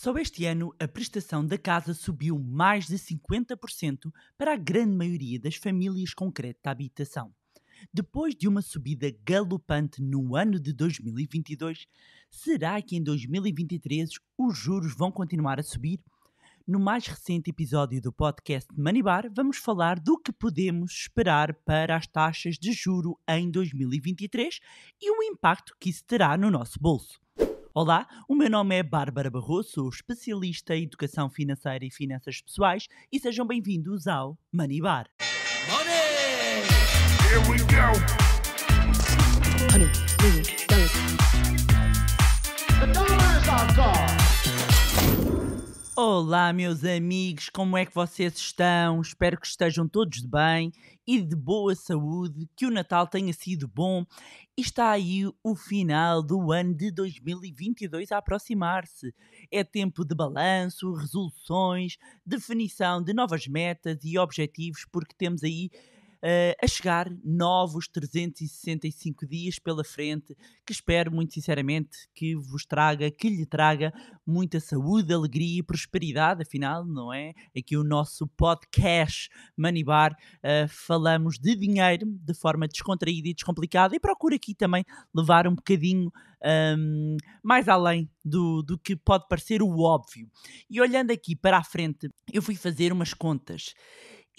Só este ano, a prestação da casa subiu mais de 50% para a grande maioria das famílias com crédito à habitação. Depois de uma subida galopante no ano de 2022, será que em 2023 os juros vão continuar a subir? No mais recente episódio do podcast Manibar, vamos falar do que podemos esperar para as taxas de juro em 2023 e o impacto que isso terá no nosso bolso. Olá, o meu nome é Bárbara Barroso, sou especialista em educação financeira e finanças pessoais e sejam bem-vindos ao Money Bar. Money! Here we go. Olá, meus amigos, como é que vocês estão? Espero que estejam todos de bem e de boa saúde, que o Natal tenha sido bom. E está aí o final do ano de 2022 a aproximar-se. É tempo de balanço, resoluções, definição de novas metas e objetivos, porque temos aí uh, a chegar novos 365 dias pela frente, que espero muito sinceramente que vos traga, que lhe traga muita saúde, alegria e prosperidade, afinal, não é? Aqui o nosso podcast Manibar, uh, eh, falamos de dinheiro de forma descontraída e descomplicada e procuro aqui também levar um bocadinho um, mais além do, do que pode parecer o óbvio. E olhando aqui para a frente, eu fui fazer umas contas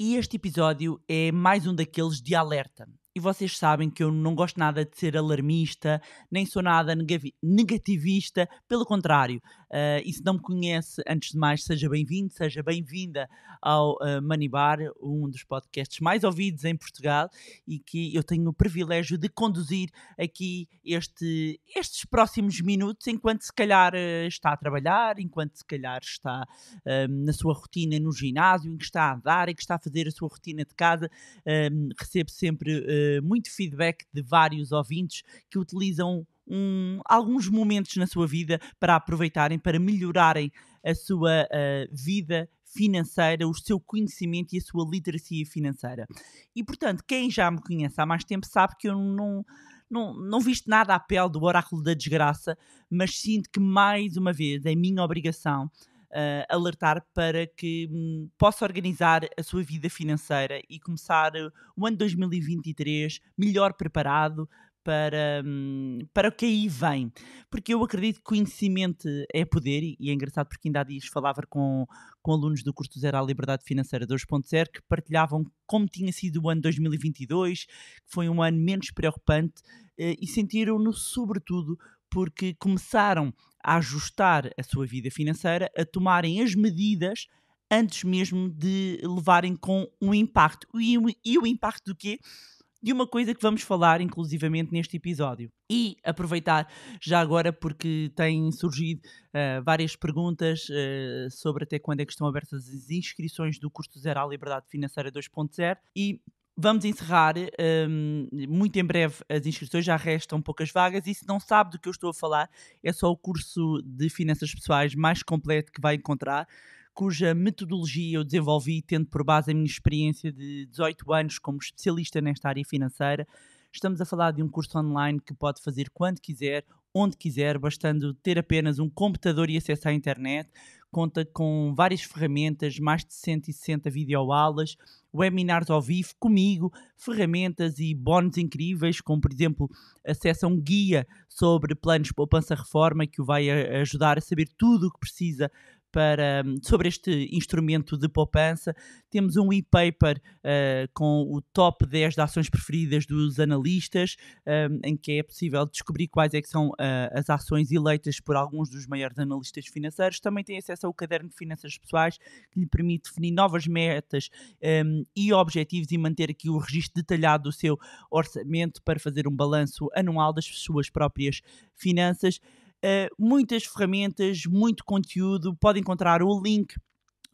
e este episódio é mais um daqueles de alerta e vocês sabem que eu não gosto nada de ser alarmista, nem sou nada negativista, pelo contrário. Uh, e se não me conhece, antes de mais, seja bem-vindo, seja bem-vinda ao uh, Manibar, um dos podcasts mais ouvidos em Portugal e que eu tenho o privilégio de conduzir aqui este, estes próximos minutos, enquanto se calhar uh, está a trabalhar, enquanto se calhar está na sua rotina no ginásio, em que está a andar, e que está a fazer a sua rotina de casa. recebo sempre muito feedback de vários ouvintes que utilizam um, alguns momentos na sua vida para aproveitarem, para melhorarem a sua uh, vida financeira, o seu conhecimento e a sua literacia financeira. E portanto, quem já me conhece há mais tempo sabe que eu não. Não, não visto nada à pele do oráculo da desgraça, mas sinto que mais uma vez é minha obrigação uh, alertar para que um, possa organizar a sua vida financeira e começar eh, o ano 2023 melhor preparado para, hum, para o que aí vem. Porque eu acredito que conhecimento é poder, e é engraçado porque ainda há dias falava com, com alunos do curso Zero à Liberdade Financeira 2.0 que partilhavam como tinha sido o ano 2022, que foi um ano menos preocupante, eh, e sentiram-no sobretudo porque começaram a ajustar a sua vida financeira, a tomarem as medidas antes mesmo de levarem com um impacto. E, e o impacto do quê? De uma coisa que vamos falar inclusivamente neste episódio. E aproveitar já agora, porque têm surgido uh, várias perguntas uh, sobre até quando é que estão abertas as inscrições do curso Zero à Liberdade Financeira 2.0 e Vamos encerrar um, muito em breve as inscrições, já restam poucas vagas e se não sabe do que eu estou a falar, é só o curso de finanças pessoais mais completo que vai encontrar, cuja metodologia eu desenvolvi tendo por base a minha experiência de 18 anos como especialista nesta área financeira. Estamos a falar de um curso online que pode fazer quando quiser, onde quiser, bastando ter apenas um computador e acesso à internet conta com várias ferramentas, mais de 160 videoaulas, webinars ao vivo comigo, ferramentas e bónus incríveis, como por exemplo acesso a um guia sobre planos poupança-reforma que o vai eh, ajudar a saber tudo o que precisa para, hum, sobre este instrumento de poupança. Temos um e-paper uh, com o top 10 de ações preferidas dos analistas, um, em que é possível descobrir quais é são uh, as ações eleitas por alguns dos maiores analistas financeiros. Também tem acesso ao caderno de finanças pessoais, que lhe permite definir novas metas um, e objetivos e manter aqui o registro detalhado do seu orçamento para fazer um balanço anual das suas próprias finanças. Eh, muitas ferramentas, muito conteúdo. Pode encontrar o link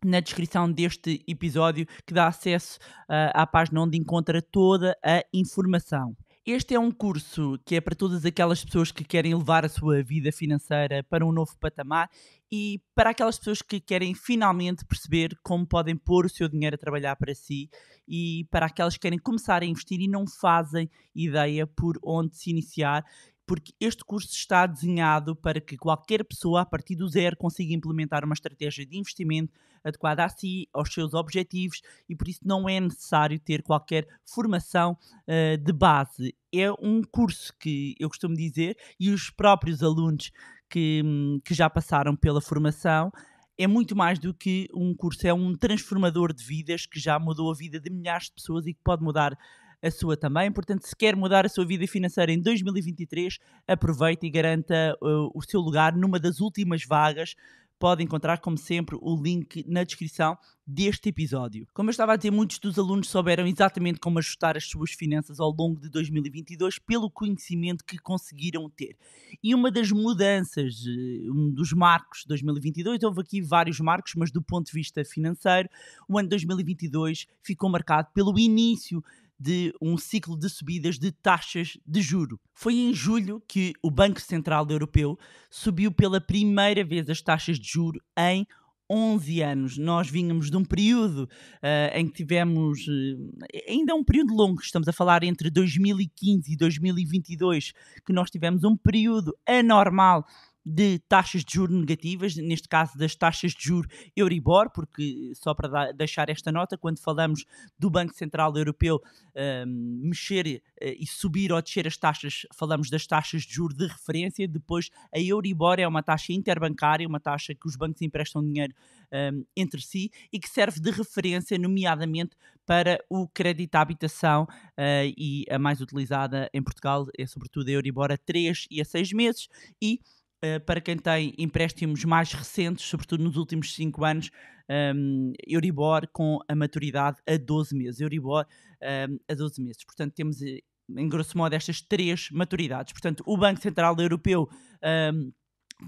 na descrição deste episódio que dá acesso uh, à página onde encontra toda a informação. Este é um curso que é para todas aquelas pessoas que querem levar a sua vida financeira para um novo patamar e para aquelas pessoas que querem finalmente perceber como podem pôr o seu dinheiro a trabalhar para si e para aquelas que querem começar a investir e não fazem ideia por onde se iniciar porque este curso está desenhado para que qualquer pessoa, a partir do zero, consiga implementar uma estratégia de investimento adequada a si, aos seus objetivos, e por isso não é necessário ter qualquer formação uh, de base. É um curso que eu costumo dizer, e os próprios alunos que, que já passaram pela formação é muito mais do que um curso, é um transformador de vidas que já mudou a vida de milhares de pessoas e que pode mudar a sua também. Portanto, se quer mudar a sua vida financeira em 2023, aproveite e garanta uh, o seu lugar numa das últimas vagas pode encontrar, como sempre, o link na descrição deste episódio. Como eu estava a dizer, muitos dos alunos souberam exatamente como ajustar as suas finanças ao longo de 2022 pelo conhecimento que conseguiram ter. E uma das mudanças, eh, um dos marcos de 2022, houve aqui vários marcos, mas do ponto de vista financeiro, o ano de 2022 ficou marcado pelo início de um ciclo de subidas de taxas de juro. Foi em julho que o Banco Central Europeu subiu pela primeira vez as taxas de juro em 11 anos. Nós vínhamos de um período uh, em que tivemos. Uh, ainda é um período longo, estamos a falar entre 2015 e 2022, que nós tivemos um período anormal de taxas de juro negativas, neste caso das taxas de juro Euribor, porque só para deixar esta nota, quando falamos do Banco Central Europeu um, ehm, mexer uh, e subir ou descer as taxas, falamos das taxas de juro de referência, depois a Euribor é uma taxa interbancária, uma taxa que os bancos emprestam dinheiro um, ehm, entre si e que serve de referência, nomeadamente para o crédito à habitação uh, e a mais utilizada em Portugal é sobretudo a Euribor a 3 e a 6 meses e eh, para quem tem empréstimos mais recentes, sobretudo nos últimos 5 anos, um, ehm, Euribor com a maturidade a 12 meses. Euribor um, ehm, a 12 meses. Portanto, temos, eh, em grosso modo, estas três maturidades. Portanto, o Banco Central Europeu. Um, ehm,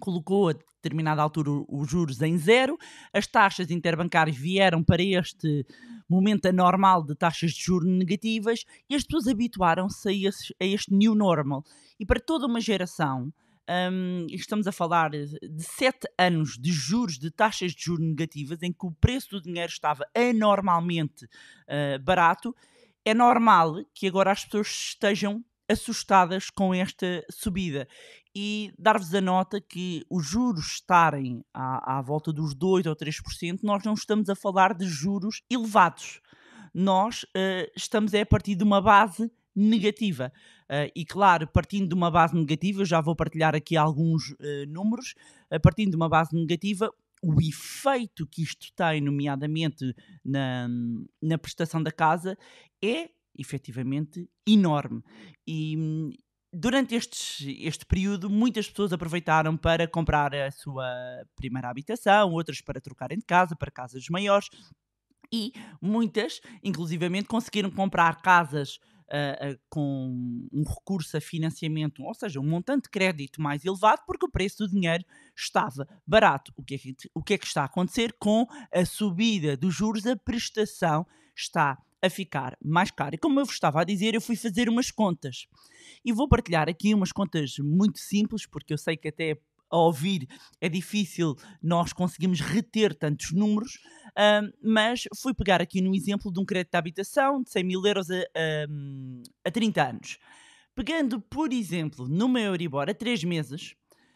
colocou a determinada altura os juros em zero, as taxas interbancárias vieram para este momento anormal de taxas de juros negativas e as pessoas habituaram-se a, a, este new normal. E para toda uma geração, um, estamos a falar de sete anos de juros, de taxas de juros negativas, em que o preço do dinheiro estava anormalmente uh, barato, é normal que agora as pessoas estejam assustadas com esta subida. E dar-vos a nota que os juros estarem à, à volta dos 2 ou 3%, nós não estamos a falar de juros elevados. Nós uh, estamos é, a partir de uma base negativa. Uh, e claro, partindo de uma base negativa, eu já vou partilhar aqui alguns uh, números, uh, partindo de uma base negativa, o efeito que isto tem, nomeadamente na, na prestação da casa, é efetivamente enorme. E, hum, durante estes, este período, muitas pessoas aproveitaram para comprar a sua primeira habitação, outras para trocarem de casa, para casas maiores, e muitas, inclusivamente, conseguiram comprar casas com um recurso a financiamento, ou seja, um montante de crédito mais elevado, porque o preço do dinheiro estava barato. O que é que, o que, é que está a acontecer com a subida dos juros? A prestação está a ficar mais caro. E como eu vos estava a dizer, eu fui fazer umas contas. E vou partilhar aqui umas contas muito simples, porque eu sei que até a ouvir, é difícil nós conseguimos reter tantos números, mas fui pegar aqui no exemplo de um crédito de habitação de 100 mil euros a, a, a 30 anos. Pegando, por exemplo, numa Euribor a 3 meses,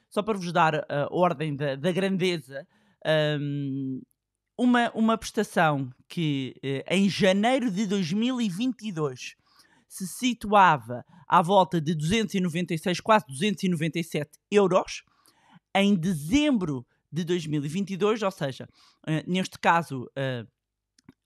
só para vos dar a ordem da, da grandeza, um, uma, uma prestação que eh, em janeiro de 2022 se situava à volta de 296, quase 297 euros, em dezembro de 2022, ou seja, eh, neste caso, eh,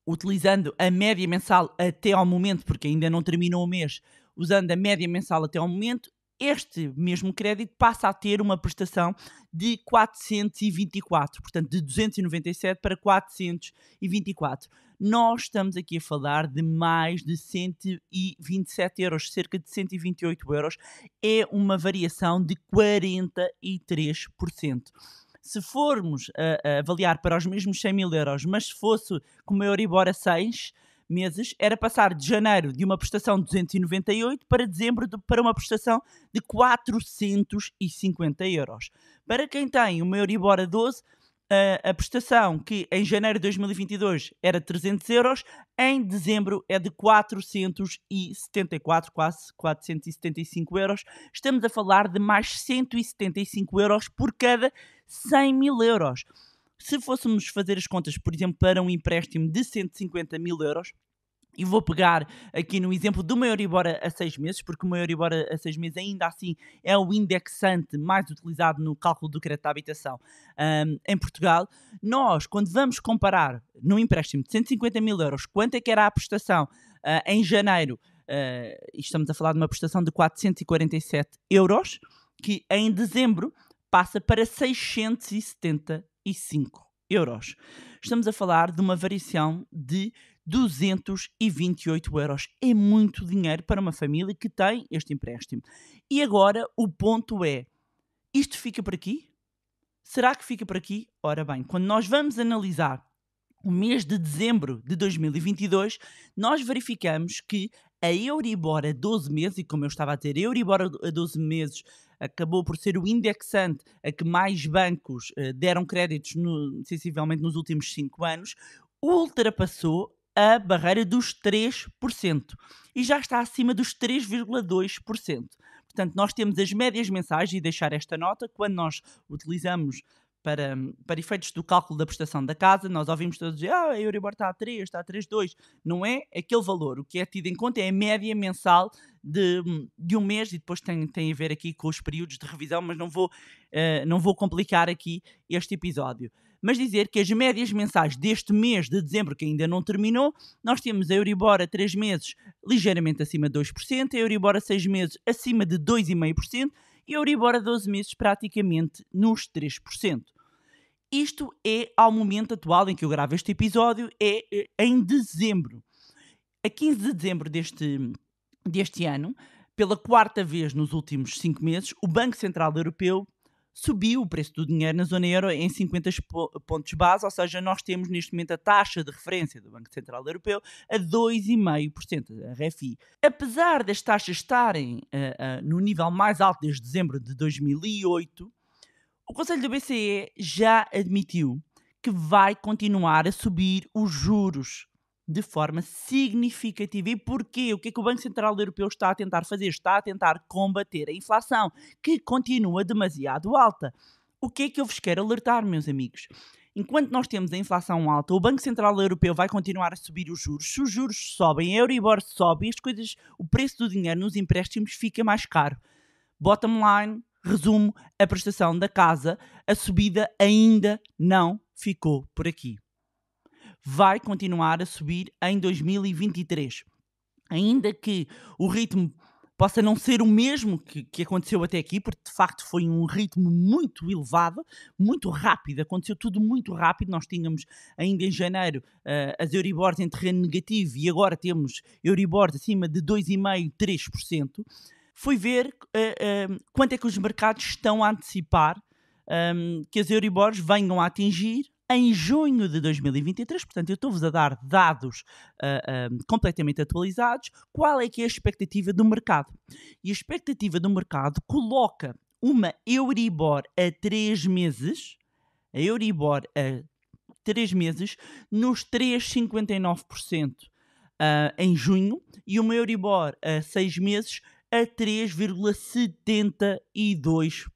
utilizando a média mensal até ao momento, porque ainda não terminou o mês, usando a média mensal até ao momento, este mesmo crédito passa a ter uma prestação de 424, portanto de 297 para 424 nós estamos aqui a falar de mais de 127 euros, cerca de 128 euros, é uma variação de 43% se formos a, ah, a ah, avaliar para os mesmos 100 mil euros, mas se fosse com a Euribor a 6 meses, era passar de janeiro de uma prestação de 298 para dezembro de, para uma prestação de 450 euros. Para quem tem uma Euribor a 12, a, a, prestação, que em janeiro de 2022 era 300 euros, em dezembro é de 474, quase 475 euros. Estamos a falar de mais 175 euros por cada 100 mil euros. Se fôssemos fazer as contas, por exemplo, para um empréstimo de 150 mil euros, e vou pegar aqui no exemplo do maior Euribor a 6 meses, porque o maior Euribor a 6 meses ainda assim é o indexante mais utilizado no cálculo do crédito à habitação um, em Portugal. Nós, quando vamos comparar num empréstimo de 150 mil euros, quanto é que era a prestação uh, em janeiro, uh, estamos a falar de uma prestação de 447 euros, que em dezembro passa para 675 euros. Estamos a falar de uma variação de 228 euros. É muito dinheiro para uma família que tem este empréstimo. E agora o ponto é: isto fica por aqui? Será que fica por aqui? Ora bem, quando nós vamos analisar o mês de dezembro de 2022, nós verificamos que a Euribor a 12 meses, e como eu estava a ter, a Euribor a 12 meses acabou por ser o indexante a que mais bancos eh, deram créditos, no, sensivelmente, nos últimos 5 anos, ultrapassou a barreira dos 3% e já está acima dos 3,2%. Portanto, nós temos as médias mensais e deixar esta nota quando nós utilizamos para, para efeitos do cálculo da prestação da casa, nós ouvimos todos dizer, ah, a Euribor está a 3, está a 3,2. Não é aquele valor. O que é tido em conta é a média mensal de, de um mês e depois tem, tem a ver aqui com os períodos de revisão, mas não vou, uh, não vou complicar aqui este episódio mas dizer que as médias mensais deste mês de dezembro, que ainda não terminou, nós temos a Euribor a 3 meses ligeiramente acima de 2%, a Euribor a 6 meses acima de 2,5% e a Euribor a 12 meses praticamente nos 3%. Isto é ao momento atual em que eu gravo este episódio, é, é em dezembro. A 15 de dezembro deste, deste ano, pela quarta vez nos últimos cinco meses, o Banco Central Europeu subiu o preço do dinheiro na zona euro em 50 pontos base, ou seja, nós temos neste momento a taxa de referência do Banco Central Europeu a 2,5%, a RFI. Apesar das taxas estarem uh, uh, no nível mais alto desde dezembro de 2008, o Conselho do BCE já admitiu que vai continuar a subir os juros de forma significativa. E porquê? O que é que o Banco Central Europeu está a tentar fazer? Está a tentar combater a inflação, que continua demasiado alta. O que é que eu vos quero alertar, meus amigos? Enquanto nós temos a inflação alta, o Banco Central Europeu vai continuar a subir os juros. Se os juros sobem, a Euribor sobe, as coisas, o preço do dinheiro nos empréstimos fica mais caro. Bottom line, resumo, a prestação da casa, a subida ainda não ficou por aqui vai continuar a subir em 2023. Ainda que o ritmo possa não ser o mesmo que, que, aconteceu até aqui, porque de facto foi um ritmo muito elevado, muito rápido, aconteceu tudo muito rápido. Nós tínhamos ainda em janeiro uh, as Euribors em terreno negativo e agora temos Euribors acima de 2,5%, 3%. Fui ver uh, uh, quanto é que os mercados estão a antecipar um, que as Euribors venham a atingir em junho de 2023, portanto, eu estou-vos a dar dados uh, completamente atualizados, qual é que é a expectativa do mercado. E a expectativa do mercado coloca uma Euribor a 3 meses, a Euribor a 3 meses, nos 3,59% uh, ah, em junho, e uma Euribor a 6 meses a 3,72%.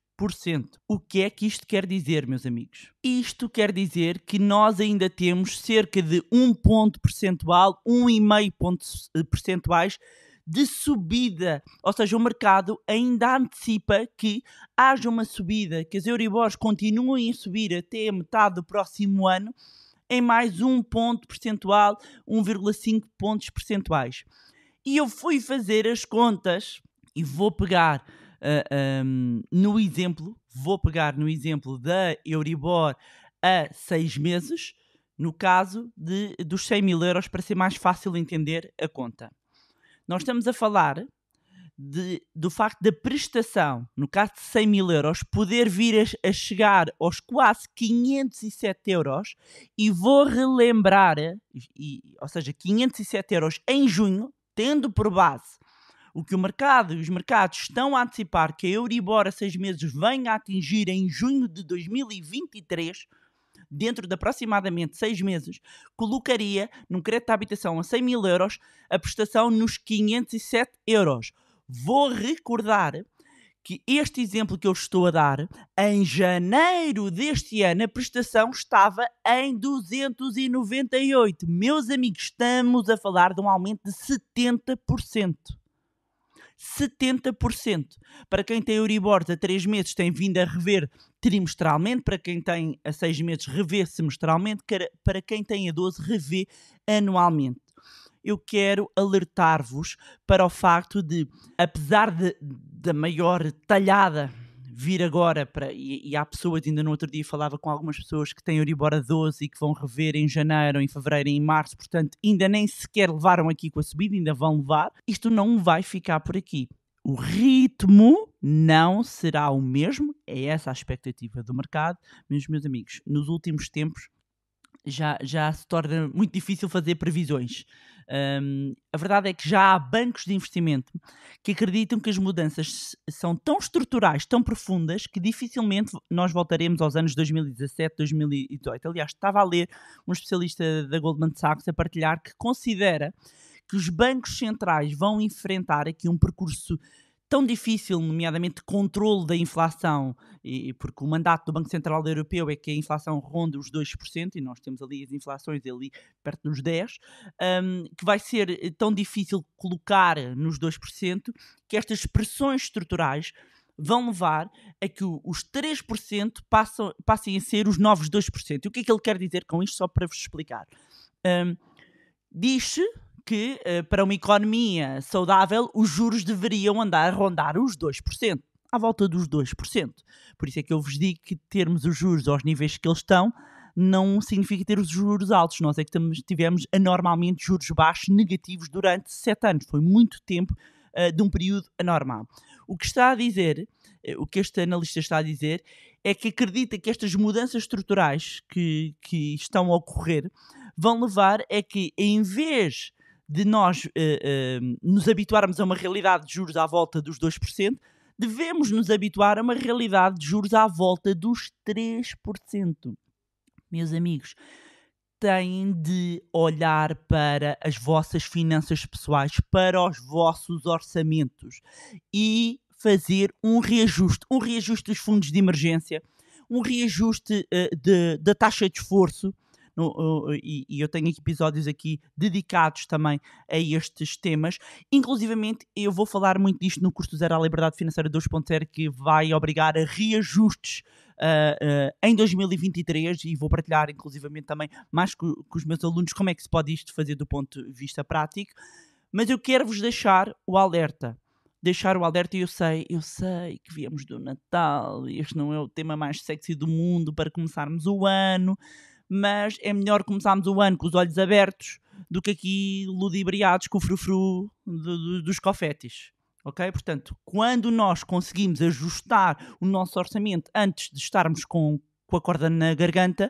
O que é que isto quer dizer, meus amigos? Isto quer dizer que nós ainda temos cerca de 1 ponto percentual, 1,5 pontos eh, percentuais de subida, ou seja, o mercado ainda antecipa que haja uma subida, que as Euribors continuem a subir até a metade do próximo ano em mais um ponto percentual, 1,5 pontos percentuais. E eu fui fazer as contas e vou pegar uh, ah, um, no exemplo, vou pegar no exemplo da Euribor a 6 meses, no caso de, dos 100 mil euros, para ser mais fácil entender a conta. Nós estamos a falar de, do facto da prestação, no caso de 100 mil euros, poder vir a, a chegar aos quase 507 euros, e vou relembrar, e, ou seja, 507 euros em junho, tendo por base o que o mercado e os mercados estão a antecipar que a Euribor a seis meses venha a atingir em junho de 2023, dentro de aproximadamente seis meses, colocaria num crédito de habitação a 100 mil euros a prestação nos 507 euros. Vou recordar que este exemplo que eu estou a dar, em janeiro deste ano, a prestação estava em 298. Meus amigos, estamos a falar de um aumento de 70%. 70%. Para quem tem Euribor a 3 meses, tem vindo a rever trimestralmente, para quem tem a 6 meses, revê semestralmente, para quem tem a 12, revê anualmente. Eu quero alertar-vos para o facto de, apesar da maior talhada vir agora para. E, e, há pessoas, ainda no outro dia falava com algumas pessoas que têm Euribor a 12 e que vão rever em janeiro, em fevereiro, em março, portanto, ainda nem sequer levaram aqui com a subida, ainda vão levar. Isto não vai ficar por aqui. O ritmo não será o mesmo, é essa a expectativa do mercado, mas, meus amigos, nos últimos tempos já, já se torna muito difícil fazer previsões. Um, a verdade é que já há bancos de investimento que acreditam que as mudanças são tão estruturais, tão profundas, que dificilmente nós voltaremos aos anos 2017, 2018. Aliás, estava a ler um especialista da Goldman Sachs a partilhar que considera que os bancos centrais vão enfrentar aqui um percurso tão difícil, nomeadamente controle da inflação, e, porque o mandato do Banco Central Europeu é que a inflação ronda os 2%, e nós temos ali as inflações ali perto dos 10%, um, que vai ser eh, tão difícil colocar nos 2%, que estas pressões estruturais vão levar a que os 3% passam, passem a ser os novos 2%. E o que é que ele quer dizer com isto, só para vos explicar? Um, diz-se, que eh, para uma economia saudável os juros deveriam andar a rondar os 2%, à volta dos 2%. Por isso é que eu vos digo que termos os juros aos níveis que eles estão não significa ter os juros altos. Nós é que tivemos anormalmente juros baixos negativos durante sete anos. Foi muito tempo uh, de um período anormal. O que está a dizer, uh, o que este analista está a dizer, é que acredita que estas mudanças estruturais que, que estão a ocorrer vão levar a é que, em vez de nós uh, uh, nos habituarmos a uma realidade de juros à volta dos 2%, devemos nos habituar a uma realidade de juros à volta dos 3%. Meus amigos, têm de olhar para as vossas finanças pessoais, para os vossos orçamentos e fazer um reajuste um reajuste dos fundos de emergência, um reajuste uh, da taxa de esforço e, e eu tenho episódios aqui dedicados também a estes temas. Inclusivamente, eu vou falar muito disto no Custo Zero à Liberdade Financeira 2.0, que vai obrigar a reajustes Uh, uh, em 2023 e vou partilhar inclusivamente também mais com, com, os meus alunos como é que se pode isto fazer do ponto de vista prático. Mas eu quero vos deixar o alerta. Deixar o alerta, e eu sei, eu sei que viemos do Natal, este não é o tema mais sexy do mundo para começarmos o ano, mas é melhor começarmos o ano com os olhos abertos do que aqui ludibriados com o frufru do, do, dos cofetes. Ok? Portanto, quando nós conseguimos ajustar o nosso orçamento antes de estarmos com, com a corda na garganta,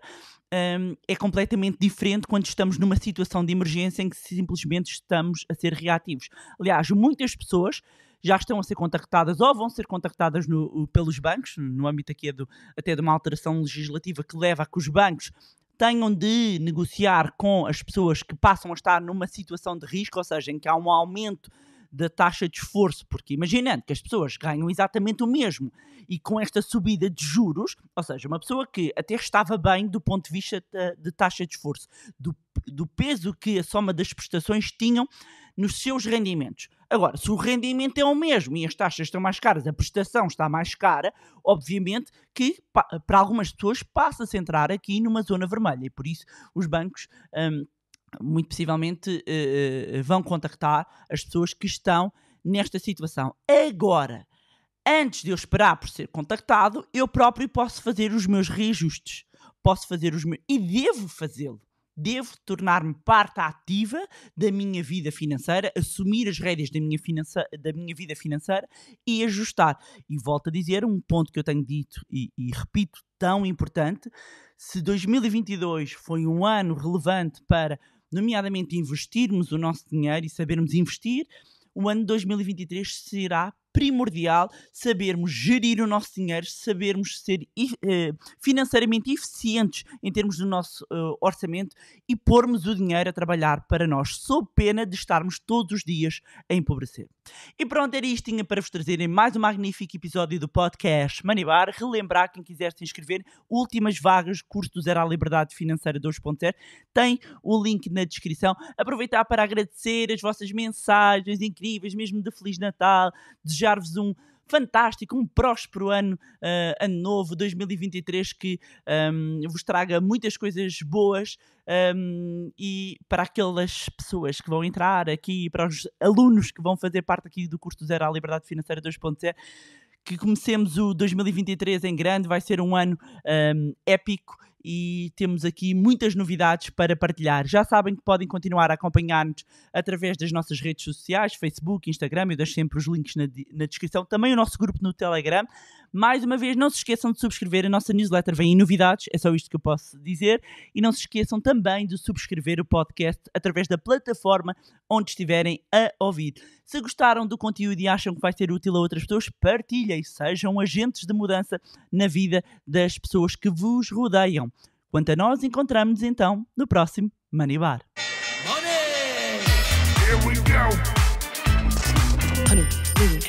um, é completamente diferente quando estamos numa situação de emergência em que simplesmente estamos a ser reativos. Aliás, muitas pessoas já estão a ser contactadas ou vão ser contactadas no, pelos bancos, no âmbito aqui do, até de uma alteração legislativa que leva a que os bancos tenham de negociar com as pessoas que passam a estar numa situação de risco, ou seja, em que há um aumento da taxa de esforço, porque imaginando que as pessoas ganham exatamente o mesmo e com esta subida de juros, ou seja, uma pessoa que até estava bem do ponto de vista eh, de taxa de esforço, do, do peso que a soma das prestações tinham nos seus rendimentos. Agora, se o rendimento é o mesmo e as taxas estão mais caras, a prestação está mais cara, obviamente que para algumas pessoas passa-se a entrar aqui numa zona vermelha e por isso os bancos. Um, muito possivelmente uh, vão contactar as pessoas que estão nesta situação. Agora, antes de eu esperar por ser contactado, eu próprio posso fazer os meus reajustes. Posso fazer os meus. E devo fazê-lo devo tornar-me parte ativa da minha vida financeira, assumir as rédeas da minha, da minha vida financeira e ajustar. E volto a dizer um ponto que eu tenho dito e, e repito tão importante: se 2022 foi um ano relevante para, nomeadamente, investirmos o nosso dinheiro e sabermos investir, o ano 2023 será primordial sabermos gerir o nosso dinheiro, sabermos ser eh, financeiramente eficientes em termos do nosso eh, orçamento e pormos o dinheiro a trabalhar para nós, sob pena de estarmos todos os dias a empobrecer. E pronto, era isto. Tinha para vos trazerem mais um magnífico episódio do podcast Manibar. Relembrar quem quiser se inscrever, últimas vagas, curso do Zero à Liberdade Financeira 2.0, tem o link na descrição. Aproveitar para agradecer as vossas mensagens incríveis, mesmo de Feliz Natal, desejar-vos um fantástico, um próspero ano, uh, ano novo 2023 que um, ehm, vos traga muitas coisas boas um, ehm, e para aquelas pessoas que vão entrar aqui, para os alunos que vão fazer parte aqui do curso Zero à Liberdade Financeira 2.0 que comecemos o 2023 em grande, vai ser um ano um, ehm, épico e temos aqui muitas novidades para partilhar. Já sabem que podem continuar a acompanhar-nos através das nossas redes sociais, Facebook, Instagram, eu deixo sempre os links na, na descrição, também o nosso grupo no Telegram, mais uma vez, não se esqueçam de subscrever a nossa newsletter, vem novidades, é só isto que eu posso dizer. E não se esqueçam também de subscrever o podcast através da plataforma onde estiverem a ouvir. Se gostaram do conteúdo e acham que vai ser útil a outras pessoas, partilhem, sejam agentes de mudança na vida das pessoas que vos rodeiam. Quanto a nós, encontramos-nos então no próximo Money Bar. Money! Here we go. Honey,